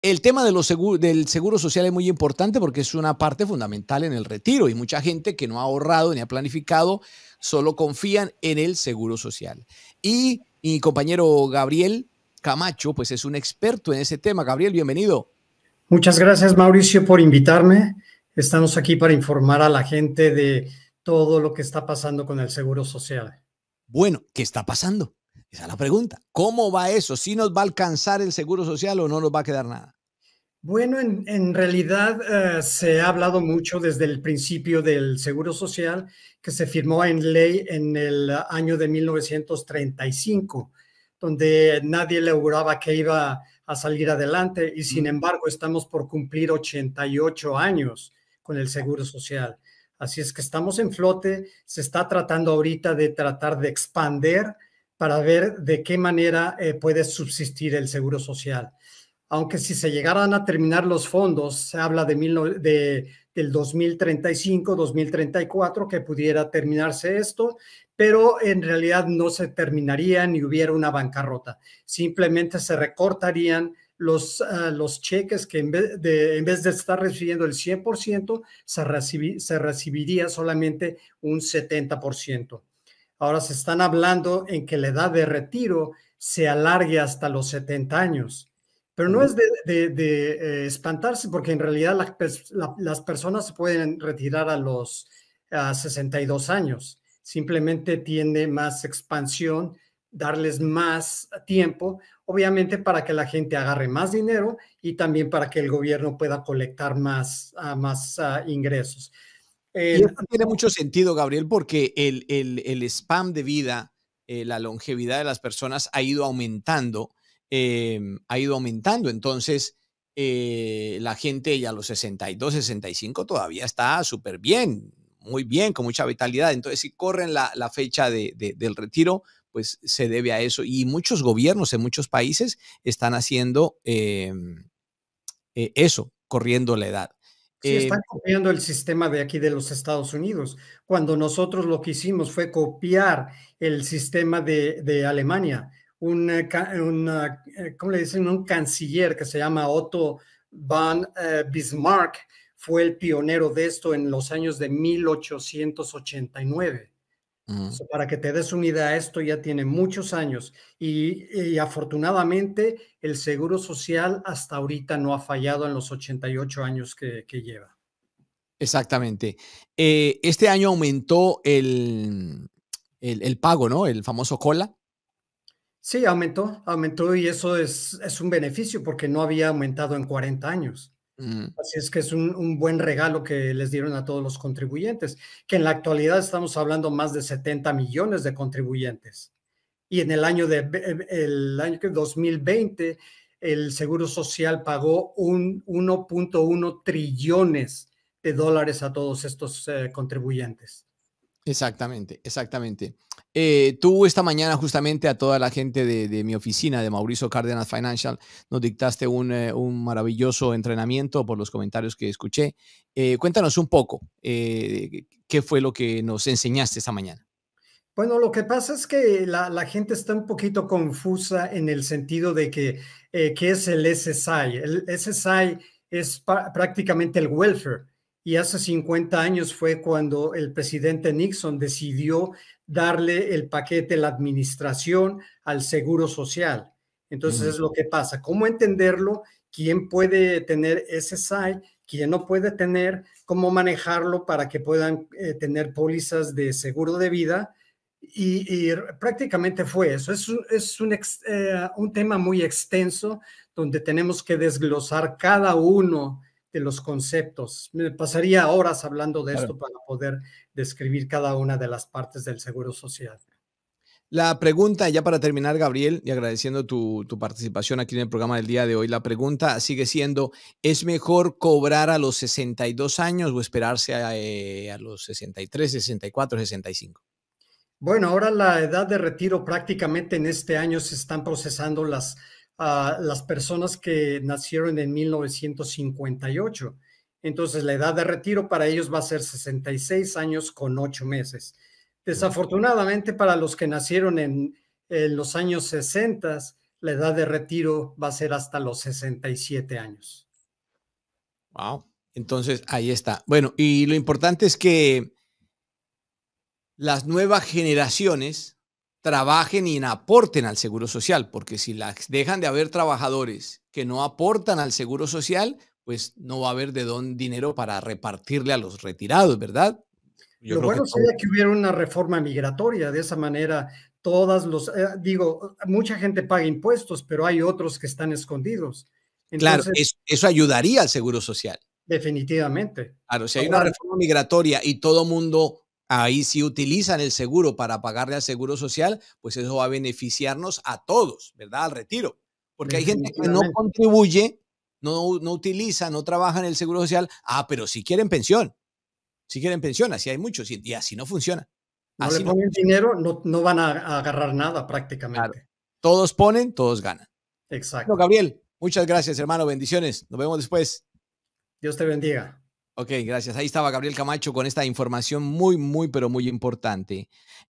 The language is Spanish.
El tema del seguro social es muy importante porque es una parte fundamental en el retiro y mucha gente que no ha ahorrado ni ha planificado solo confían en el seguro social. Y mi compañero Gabriel Camacho, pues es un experto en ese tema. Gabriel, bienvenido. Muchas gracias, Mauricio, por invitarme. Estamos aquí para informar a la gente de todo lo que está pasando con el seguro social. Bueno, ¿qué está pasando? Esa es la pregunta. ¿Cómo va eso? ¿Si ¿Sí nos va a alcanzar el seguro social o no nos va a quedar nada? Bueno, en, realidad eh, se ha hablado mucho desde el principio del Seguro Social que se firmó en ley en el año de 1935, donde nadie le auguraba que iba a salir adelante y sin embargo estamos por cumplir 88 años con el Seguro Social. Así es que estamos en flote, se está tratando ahorita de tratar de expander para ver de qué manera eh, puede subsistir el seguro social. Aunque si se llegaran a terminar los fondos, se habla de, del 2035, 2034, que pudiera terminarse esto, pero en realidad no se terminaría ni hubiera una bancarrota. Simplemente se recortarían los, ah, los cheques que en vez, de, estar recibiendo el 100%, se recibiría solamente un 70%. Ahora se están hablando en que la edad de retiro se alargue hasta los 70 años. Pero no es de, eh, espantarse porque en realidad las personas se pueden retirar a los 62 años. Simplemente tiene más expansión, darles más tiempo, obviamente para que la gente agarre más dinero y también para que el gobierno pueda colectar más, ah, ah, ingresos y tiene mucho sentido, Gabriel, porque el, spam de vida, eh, la longevidad de las personas ha ido aumentando, em, ha ido aumentando. Entonces, eh, la gente ya a los 62, 65 todavía está súper bien, muy bien, con mucha vitalidad. Entonces, si corren la, fecha del retiro, pues se debe a eso. Y muchos gobiernos en muchos países están haciendo em, eh, eso, corriendo la edad. Sí, eh, están copiando el sistema de aquí de los Estados Unidos, cuando nosotros lo que hicimos fue copiar el sistema de, Alemania. Un, eh, eh, ¿cómo le dicen? Un canciller que se llama Otto von Bismarck fue el pionero de esto en los años de 1889 para que te des una idea, esto ya tiene muchos años y, afortunadamente el Seguro Social hasta ahorita no ha fallado en los 88 años que, lleva. Exactamente. Eh, este año aumentó el, el, pago, ¿no? El famoso cola. Sí, aumentó, aumentó y eso es, es un beneficio porque no había aumentado en 40 años. Así es que es un, buen regalo que les dieron a todos los contribuyentes, que en la actualidad estamos hablando más de 70 millones de contribuyentes. Y en el año de eh, el año 2020, el Seguro Social pagó un 1.1 trillones de dólares a todos estos eh, contribuyentes. Exactamente, exactamente. Eh, tú esta mañana justamente a toda la gente de, mi oficina, de Mauricio Cárdenas Financial, nos dictaste un, eh, maravilloso entrenamiento por los comentarios que escuché. Eh, cuéntanos un poco, ¿qué fue lo que nos enseñaste esta mañana? Bueno, lo que pasa es que la, la, gente está un poquito confusa en el sentido de que qué es el SSI. El SSI es prácticamente el welfare y hace 50 años fue cuando el presidente Nixon decidió darle el paquete, la administración al seguro social. Entonces es lo que pasa. ¿Cómo entenderlo? ¿Quién puede tener ese SAI? ¿Quién no puede tener? ¿Cómo manejarlo para que puedan eh, tener pólizas de seguro de vida? Y, prácticamente fue eso. Es, eh, un tema muy extenso donde tenemos que desglosar cada uno de los conceptos. Me pasaría horas hablando de esto para poder describir cada una de las partes del seguro social. La pregunta, ya para terminar, Gabriel, y agradeciendo tu, participación aquí en el programa del día de hoy, la pregunta sigue siendo, ¿es mejor cobrar a los 62 años o esperarse a, eh, a los 63, 64, 65? Bueno, ahora la edad de retiro prácticamente en este año se están procesando las a las personas que nacieron en 1958. Entonces, la edad de retiro para ellos va a ser 66 años con 8 meses. Desafortunadamente, para los que nacieron en, los años 60, la edad de retiro va a ser hasta los 67 años. Wow. Entonces, ahí está. Bueno, y lo importante es que las nuevas generaciones trabajen y aporten al Seguro Social, porque si las dejan de haber trabajadores que no aportan al Seguro Social, pues no va a haber de dónde dinero para repartirle a los retirados, ¿verdad? Yo Lo bueno que... sería que hubiera una reforma migratoria, de esa manera todas los, eh, digo, mucha gente paga impuestos, pero hay otros que están escondidos. claro, eso, ayudaría al Seguro Social. Definitivamente. Claro, si hay una reforma migratoria y todo mundo ahí si utilizan el seguro para pagarle al seguro social, pues eso va a beneficiarnos a todos, ¿verdad? Al retiro. Porque hay gente que no contribuye, no, no utiliza, no trabaja en el seguro social. Ah, pero si quieren pensión, si quieren pensión, así hay muchos y así no funciona. Así no ponen dinero, no, no, van a, agarrar nada prácticamente. Todos ponen, todos ganan. Exacto. Gabriel, muchas gracias, hermano. Bendiciones. Nos vemos después. Dios te bendiga. Ok, gracias. Ahí estaba Gabriel Camacho con esta información muy, muy, pero muy importante.